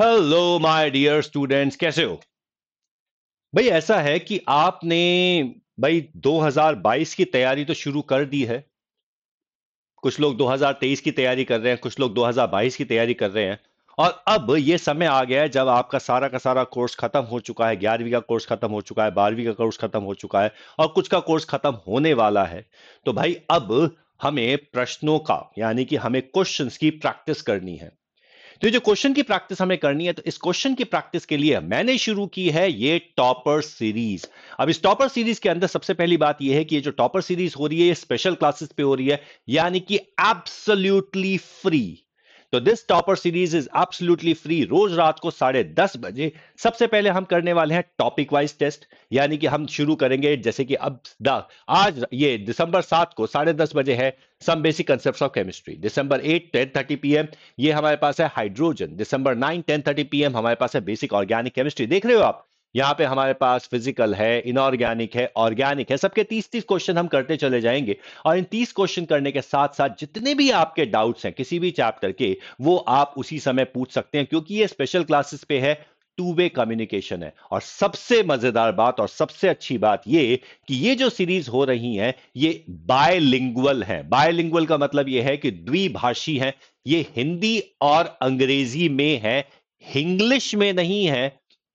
hello my dear students कैसे हो भाई ऐसा है कि आपने भाई 2022 की तैयारी तो शुरू कर दी है कुछ लोग 2023 की तैयारी कर रहे हैं कुछ लोग 2022 की तैयारी कर रहे हैं और अब ये समय आ गया है जब आपका सारा का सारा कोर्स खत्म हो चुका है ग्यारहवीं का कोर्स खत्म हो चुका है बारहवीं का कोर्स खत्म हो चुका है और कुछ का कोर्स खत्म होने वाला है तो भाई अब हमें प्रश्नों का यानी कि हमें क्वेश्चंस की प्रैक्टिस करनी है तो जो क्वेश्चन की प्रैक्टिस हमें करनी है तो इस क्वेश्चन की प्रैक्टिस के लिए मैंने शुरू की है ये टॉपर सीरीज अब इस टॉपर सीरीज के अंदर सबसे पहली बात यह है कि ये जो टॉपर सीरीज हो रही है ये स्पेशल क्लासेस पे हो रही है यानी कि एब्सोल्यूटली फ्री तो this topper series is absolutely free रोज रात को साढ़े दस बजे सबसे पहले हम करने वाले हैं टॉपिक वाइज टेस्ट यानी कि हम शुरू करेंगे जैसे कि अब आज ये दिसंबर सात को साढ़े दस बजे है some basic concept of chemistry December eight ten thirty P M ये हमारे पास है hydrogen December nine ten thirty P M हमारे पास है बेसिक ऑर्गेनिक केमिस्ट्री देख रहे हो आप यहाँ पे हमारे पास फिजिकल है इनऑर्गेनिक है ऑर्गेनिक है सबके तीस तीस क्वेश्चन हम करते चले जाएंगे और इन तीस क्वेश्चन करने के साथ साथ जितने भी आपके डाउट्स हैं किसी भी चैप्टर के वो आप उसी समय पूछ सकते हैं क्योंकि ये स्पेशल क्लासेस पे है टू वे कम्युनिकेशन है और सबसे मजेदार बात और सबसे अच्छी बात ये कि ये जो सीरीज हो रही है ये बायलिंगुअल है बायलिंगुअल का मतलब ये है कि द्विभाषी है ये हिंदी और अंग्रेजी में है इंग्लिश में नहीं है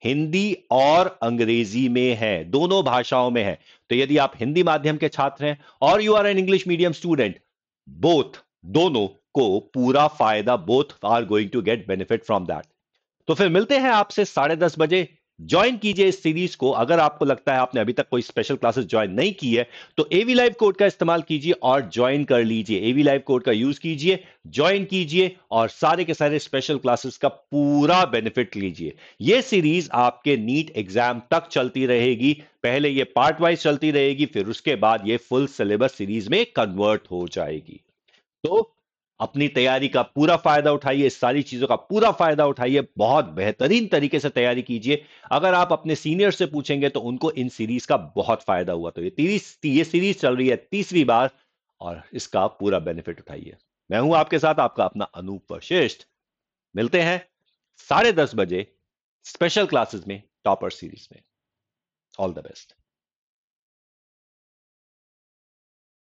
हिंदी और अंग्रेजी में है दोनों भाषाओं में है तो यदि आप हिंदी माध्यम के छात्र हैं और you are an English medium student both दोनों को पूरा फायदा both are going to get benefit from that तो फिर मिलते हैं आपसे साढ़े दस बजे ज्वाइन कीजिए इस सीरीज को अगर आपको लगता है आपने अभी तक कोई स्पेशल क्लासेस ज्वाइन नहीं की है तो एवी लाइव कोड का इस्तेमाल कीजिए और ज्वाइन कर लीजिए एवी लाइव कोड का यूज कीजिए ज्वाइन कीजिए और सारे के सारे स्पेशल क्लासेस का पूरा बेनिफिट लीजिए ये सीरीज आपके नीट एग्जाम तक चलती रहेगी पहले ये पार्ट वाइज चलती रहेगी फिर उसके बाद ये फुल सिलेबस सीरीज में कन्वर्ट हो जाएगी तो अपनी तैयारी का पूरा फायदा उठाइए सारी चीजों का पूरा फायदा उठाइए बहुत बेहतरीन तरीके से तैयारी कीजिए अगर आप अपने सीनियर से पूछेंगे तो उनको इन सीरीज का बहुत फायदा हुआ तो ये तीस ये सीरीज चल रही है तीसरी बार और इसका पूरा बेनिफिट उठाइए मैं हूं आपके साथ आपका अपना अनूप वशिष्ठ मिलते हैं साढ़े दस बजे स्पेशल क्लासेस में टॉपर सीरीज में ऑल द बेस्ट